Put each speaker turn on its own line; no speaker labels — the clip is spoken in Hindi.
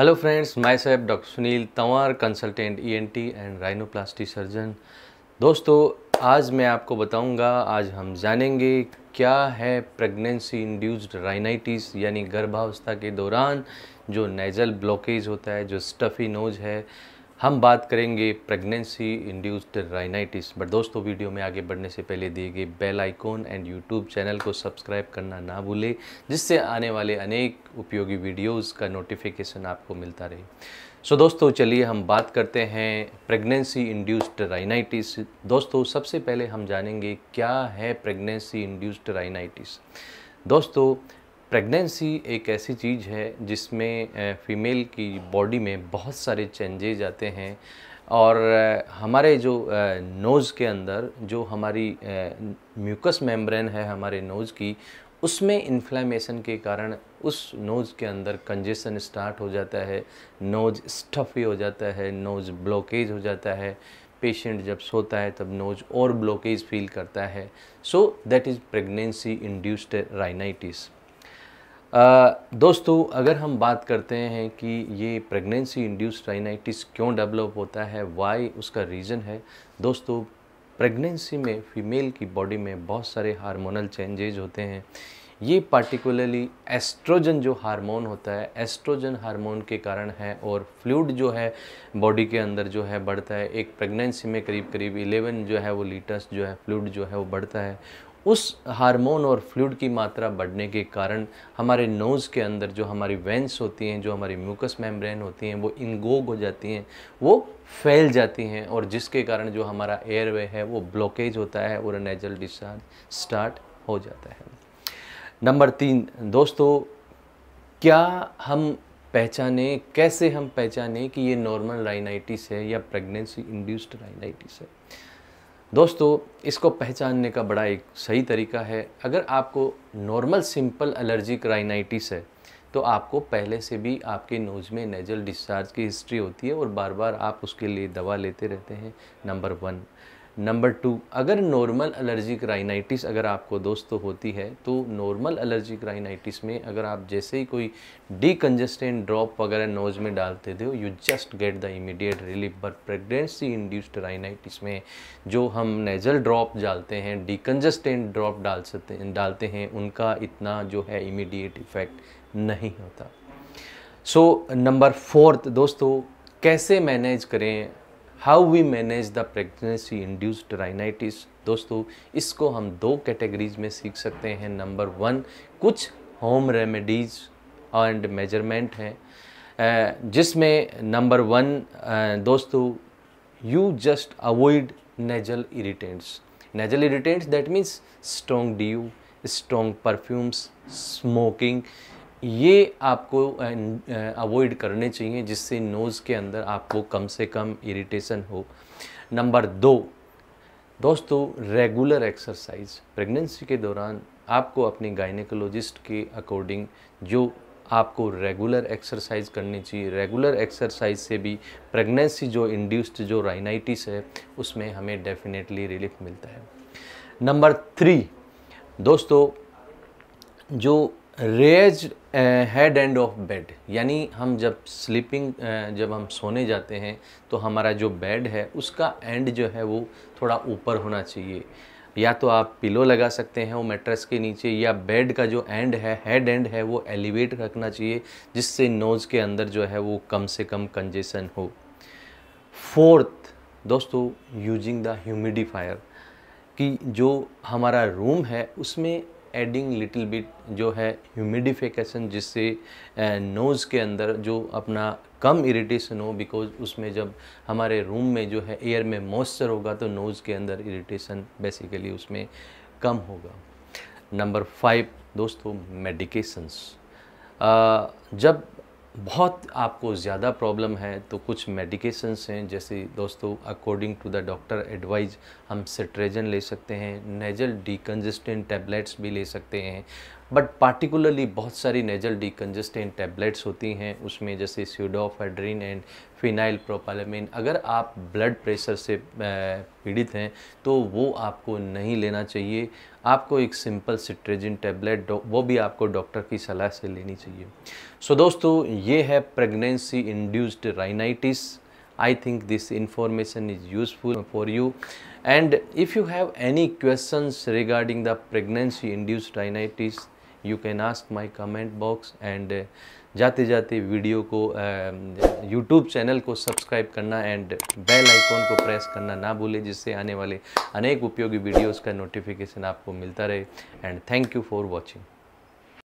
हेलो फ्रेंड्स माय साहब doctor Sunil Tanwar consultant ENT and rhinoplasty surgeon दोस्तों आज मैं आपको बताऊंगा आज हम जानेंगे क्या है प्रेगनेंसी इंड्यूस्ड राइनाइटिस यानी गर्भावस्था के दौरान जो नेजल ब्लॉकेज होता है जो स्टफ़ी नोज है हम बात करेंगे प्रेगनेंसी इंड्यूस्ड राइनाइटिस बट दोस्तों वीडियो में आगे बढ़ने से पहले दिए गए bell icon and YouTube channel को सब्सक्राइब करना ना भूलें जिससे आने वाले अनेक उपयोगी वीडियोज़ का नोटिफिकेशन आपको मिलता रहे सो so, दोस्तों चलिए हम बात करते हैं प्रेगनेंसी इंड्यूस्ड राइनाइटिस दोस्तों सबसे पहले हम जानेंगे क्या है प्रेगनेंसी इंड्यूस्ड राइनाइटिस दोस्तों प्रेगनेंसी एक ऐसी चीज़ है जिसमें फ़ीमेल की बॉडी में बहुत सारे चेंजेज आते हैं और हमारे जो नोज़ के अंदर जो हमारी म्यूकस मेम्ब्रेन है हमारे नोज़ की उसमें इन्फ्लामेशन के कारण उस नोज़ के अंदर कंजेशन स्टार्ट हो जाता है नोज़ स्टफ़ी हो जाता है नोज़ ब्लॉकेज हो जाता है पेशेंट जब सोता है तब नोज और ब्लॉकेज फील करता है so that is pregnancy induced rhinitis दोस्तों अगर हम बात करते हैं कि ये प्रेगनेंसी इंड्यूस राइनाइटिस क्यों डेवलप होता है वाई उसका रीज़न है दोस्तों प्रेगनेंसी में फ़ीमेल की बॉडी में बहुत सारे हार्मोनल चेंजेज होते हैं ये पार्टिकुलरली एस्ट्रोजन जो हार्मोन होता है एस्ट्रोजन हार्मोन के कारण है और फ्लूड जो है बॉडी के अंदर जो है बढ़ता है एक प्रेगनेंसी में करीब करीब 11 जो है वो लीटर्स जो है फ्लूड जो है वो बढ़ता है उस हार्मोन और फ्लूड की मात्रा बढ़ने के कारण हमारे नोज़ के अंदर जो हमारी वेंस होती हैं जो हमारी म्यूकस मेम्ब्रेन होती हैं वो इनगोग हो जाती हैं वो फैल जाती हैं और जिसके कारण जो हमारा एयरवे है वो ब्लॉकेज होता है और नेजल डिस्चार्ज स्टार्ट हो जाता है नंबर तीन दोस्तों क्या हम पहचाने कैसे हम पहचाने कि ये नॉर्मल राइनाइटिस है या प्रेगनेंसी इंड्यूस्ड राइनाइटिस है दोस्तों इसको पहचानने का बड़ा एक सही तरीका है अगर आपको नॉर्मल सिंपल एलर्जिक राइनाइटिस है तो आपको पहले से भी आपके नोज़ में नेजल डिस्चार्ज की हिस्ट्री होती है और बार बार आप उसके लिए दवा लेते रहते हैं नंबर वन नंबर टू अगर नॉर्मल एलर्जिक राइनाइटिस अगर आपको दोस्तों तो होती है तो नॉर्मल एलर्जिक राइनाइटिस में अगर आप जैसे ही कोई डीकंजेस्टेंट ड्रॉप वगैरह नोज में डालते थे you just get the immediate relief but pregnancy induced rhinitis में जो हम नेजल ड्रॉप डालते हैं डीकंजेस्टेंट ड्रॉप डाल सकते डालते हैं उनका इतना जो है इमीडिएट इफ़ेक्ट नहीं होता सो नंबर फोर्थ दोस्तों कैसे मैनेज करें how we manage the pregnancy induced rhinitis दोस्तों इसको हम दो कैटेगरीज में सीख सकते हैं नंबर वन कुछ होम रेमेडीज़ एंड मेजरमेंट हैं जिसमें नंबर वन दोस्तों you just avoid nasal irritants nasal irritants that means strong you strong perfumes smoking ये आपको अवॉइड करने चाहिए जिससे नोज़ के अंदर आपको कम से कम इरिटेशन हो नंबर दो दोस्तों रेगुलर एक्सरसाइज प्रेगनेंसी के दौरान आपको अपने गाइनेकोलॉजिस्ट के अकॉर्डिंग जो आपको रेगुलर एक्सरसाइज करनी चाहिए रेगुलर एक्सरसाइज से भी प्रेगनेंसी जो इंड्यूस्ड जो राइनाइटिस है उसमें हमें डेफिनेटली रिलीफ मिलता है नंबर थ्री दोस्तों जो raise head end of bed यानी हम जब स्लीपिंग uh, जब हम सोने जाते हैं तो हमारा जो बेड है उसका एंड जो है वो थोड़ा ऊपर होना चाहिए या तो आप पिलो लगा सकते हैं वो मेट्रेस के नीचे या बेड का जो एंड है हेड एंड है वो एलिवेट रखना चाहिए जिससे नोज़ के अंदर जो है वो कम से कम कंजेशन हो फोर्थ दोस्तों यूजिंग द ह्यूमिडिफायर कि जो हमारा रूम है उसमें एडिंग लिटिल बिट जो है ह्यूमिडिफिकेशन जिससे नोज़ के अंदर जो अपना कम इरिटेशन हो बिकॉज उसमें जब हमारे रूम में जो है एयर में मॉइस्चर होगा तो नोज़ के अंदर इरिटेशन बेसिकली उसमें कम होगा नंबर फाइव दोस्तों मेडिकेशंस जब बहुत आपको ज़्यादा प्रॉब्लम है तो कुछ मेडिकेशंस हैं जैसे दोस्तों according to the doctor advise हम सिट्रेजन ले सकते हैं नेजल डिकन्जस्टेंट टैबलेट्स भी ले सकते हैं बट पार्टिकुलरली बहुत सारी नेजल डिकन्जस्टेंट टैबलेट्स होती हैं उसमें जैसे स्यूडोफेड्रीन एंड फिनाइल प्रोपालमिन अगर आप ब्लड प्रेशर से पीड़ित हैं तो वो आपको नहीं लेना चाहिए आपको एक सिंपल सिट्रेजिन टैबलेट वो भी आपको डॉक्टर की सलाह से लेनी चाहिए सो so, दोस्तों ये है pregnancy induced rhinitis I think this information is useful for you and if you have any question regarding the pregnancy induced rhinitis you can ask my comment box and जाते जाते वीडियो को यूट्यूब uh, चैनल को सब्सक्राइब करना एंड बेल आइकॉन को प्रेस करना ना भूलें जिससे आने वाले अनेक उपयोगी वीडियोस का नोटिफिकेशन आपको मिलता रहे and thank you for watching